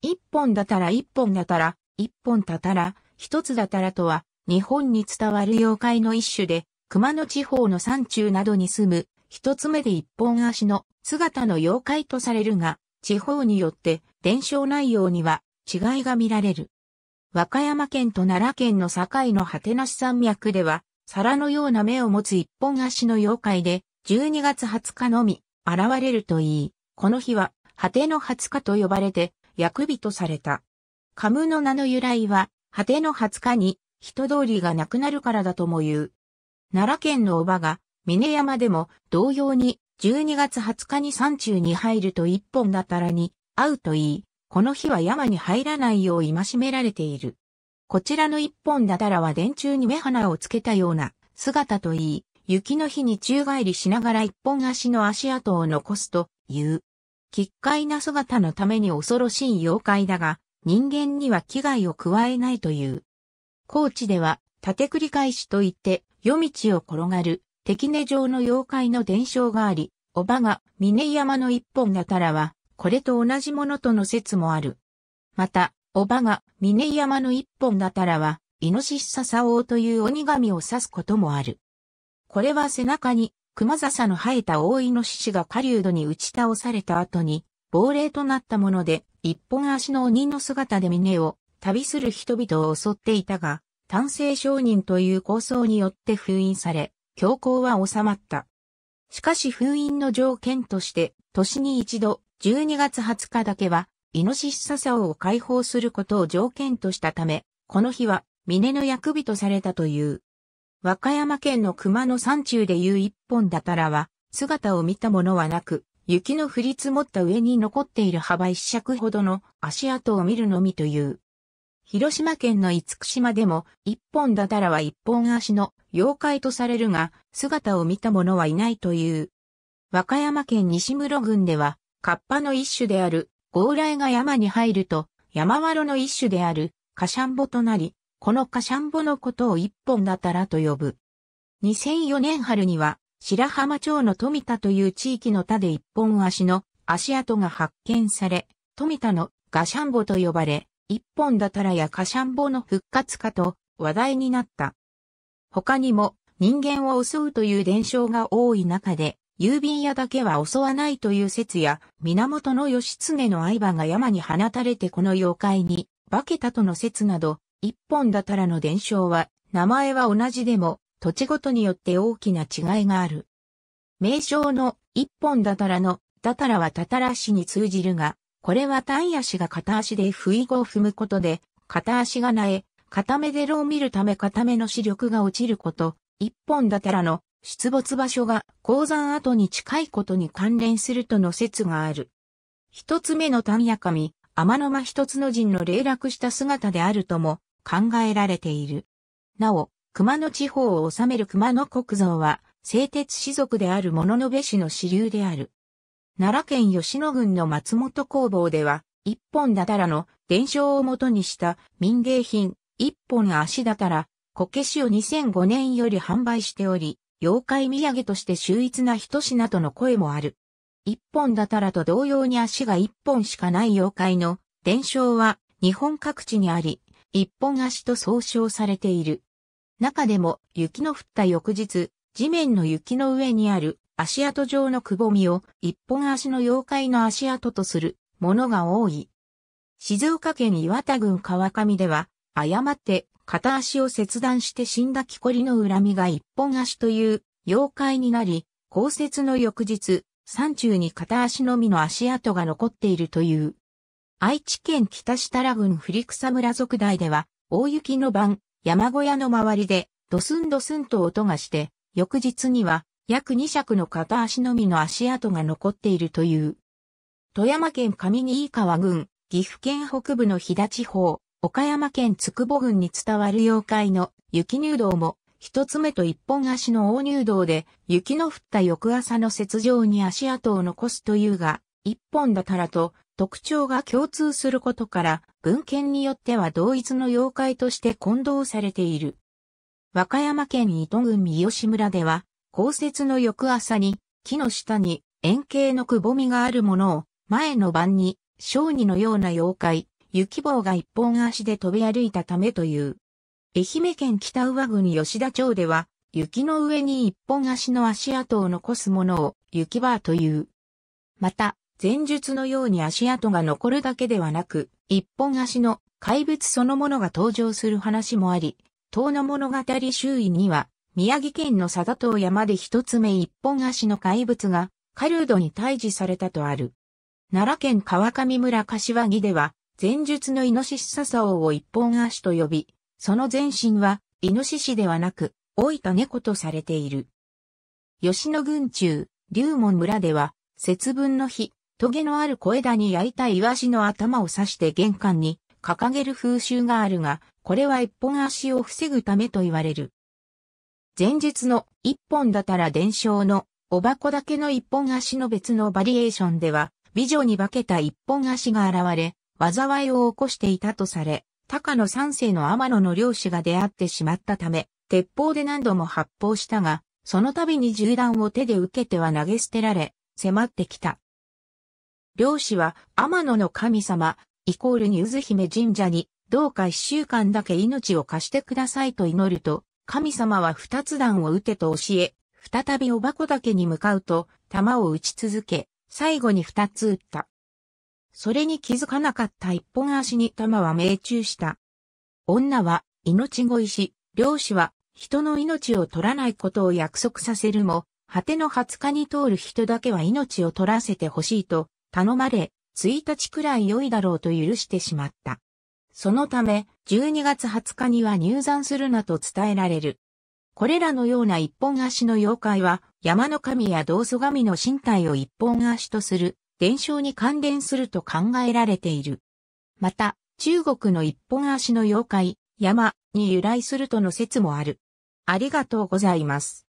一本だたら一本だたら、一本たたら、一つだたらとは、日本に伝わる妖怪の一種で、熊野地方の山中などに住む、一つ目で一本足の姿の妖怪とされるが、地方によって伝承内容には違いが見られる。和歌山県と奈良県の境の果てなし山脈では、皿のような目を持つ一本足の妖怪で、12月20日のみ現れるといい、この日は果ての20日と呼ばれて、役日とされた。カムの名の由来は、果ての20日に人通りがなくなるからだとも言う。奈良県のおばが、峰山でも同様に12月20日に山中に入ると一本だたらに会うといい、この日は山に入らないよう戒められている。こちらの一本だたらは電柱に目鼻をつけたような姿といい、雪の日に宙返りしながら一本足の足跡を残すという。奇怪な姿のために恐ろしい妖怪だが、人間には危害を加えないという。高知では、縦繰り返しといって、夜道を転がる、敵根状の妖怪の伝承があり、おばが峰山の一本だたらは、これと同じものとの説もある。また、おばが峰山の一本だたらは、イノシシササオウという鬼神を指すこともある。これは背中に熊笹の生えた大井の獅子が狩人に打ち倒された後に、亡霊となったもので、一本足の鬼の姿で峰を旅する人々を襲っていたが、単性商人という構想によって封印され、強行は収まった。しかし封印の条件として、年に一度、12月20日だけは、イノシシ笹を解放することを条件としたため、この日は、峰の役日とされたという。和歌山県の熊野山中でいう一本だたらは、姿を見たものはなく、雪の降り積もった上に残っている幅一尺ほどの足跡を見るのみという。広島県の五島でも、一本だたらは一本足の妖怪とされるが、姿を見た者はいないという。和歌山県西室郡では、カッパの一種である、ゴーライが山に入ると、山ワロの一種である、カシャンボとなり、このカシャンボのことを一本だたらと呼ぶ。2004年春には、白浜町の富田という地域の田で一本足の足跡が発見され、富田のガシャンボと呼ばれ、一本だたらやカシャンボの復活かと話題になった。他にも人間を襲うという伝承が多い中で、郵便屋だけは襲わないという説や、源義経の相場が山に放たれてこの妖怪に化けたとの説など、一本だたらの伝承は、名前は同じでも、土地ごとによって大きな違いがある。名称の一本だたらの、だたらはたたら足に通じるが、これは単足が片足で不意語を踏むことで、片足が苗、片目で炉を見るため片目の視力が落ちること、一本だたらの出没場所が鉱山跡に近いことに関連するとの説がある。一つ目の単夜神、天の間一つの陣の霊落した姿であるとも、考えられている。なお、熊野地方を治める熊野国像は、製鉄士族である物部氏の支流である。奈良県吉野郡の松本工房では、一本だたらの伝承をもとにした民芸品、一本足だたら、こけしを2005年より販売しており、妖怪土産として秀逸な一品との声もある。一本だたらと同様に足が一本しかない妖怪の伝承は日本各地にあり、一本足と総称されている。中でも雪の降った翌日、地面の雪の上にある足跡状のくぼみを一本足の妖怪の足跡とするものが多い。静岡県岩田郡川上では、誤って片足を切断して死んだ木こりの恨みが一本足という妖怪になり、降雪の翌日、山中に片足のみの足跡が残っているという。愛知県北設楽郡振草村族大では、大雪の晩、山小屋の周りで、ドスンドスンと音がして、翌日には、約2尺の片足のみの足跡が残っているという。富山県上新川郡、岐阜県北部の飛騨地方、岡山県つくぼ郡に伝わる妖怪の雪入道も、一つ目と一本足の大入道で、雪の降った翌朝の雪上に足跡を残すというが、一本だからと、特徴が共通することから、文献によっては同一の妖怪として混同されている。和歌山県糸郡三好村では、降雪の翌朝に、木の下に円形のくぼみがあるものを、前の晩に、小児のような妖怪、雪棒が一本足で飛び歩いたためという。愛媛県北上郡吉田町では、雪の上に一本足の足跡を残すものを雪場という。また、前述のように足跡が残るだけではなく、一本足の怪物そのものが登場する話もあり、遠野物語周囲には、宮城県の佐田島山で一つ目一本足の怪物が、カルードに退治されたとある。奈良県川上村柏木では、前述のイノシシ笹王を一本足と呼び、その前身は、イノシシではなく、老いた猫とされている。吉野郡中、龍門村では、節分の日、棘のある小枝に焼いたイワシの頭を刺して玄関に掲げる風習があるが、これは一本足を防ぐためと言われる。前日の一本だたら伝承のお箱だけの一本足の別のバリエーションでは、美女に化けた一本足が現れ、災いを起こしていたとされ、高野三世の天野の漁師が出会ってしまったため、鉄砲で何度も発砲したが、その度に銃弾を手で受けては投げ捨てられ、迫ってきた。漁師は天野の神様、イコールに渦姫神社に、どうか一週間だけ命を貸してくださいと祈ると、神様は二つ弾を撃てと教え、再びおばこけに向かうと、弾を撃ち続け、最後に二つ撃った。それに気づかなかった一本足に弾は命中した。女は命乞いし、漁師は人の命を取らないことを約束させるも、果ての20日に通る人だけは命を取らせてほしいと頼まれ、1日くらい良いだろうと許してしまった。そのため、12月20日には入山するなと伝えられる。これらのような一本足の妖怪は、山の神や道祖神の身体を一本足とする、伝承に関連すると考えられている。また、中国の一本足の妖怪、山に由来するとの説もある。ありがとうございます。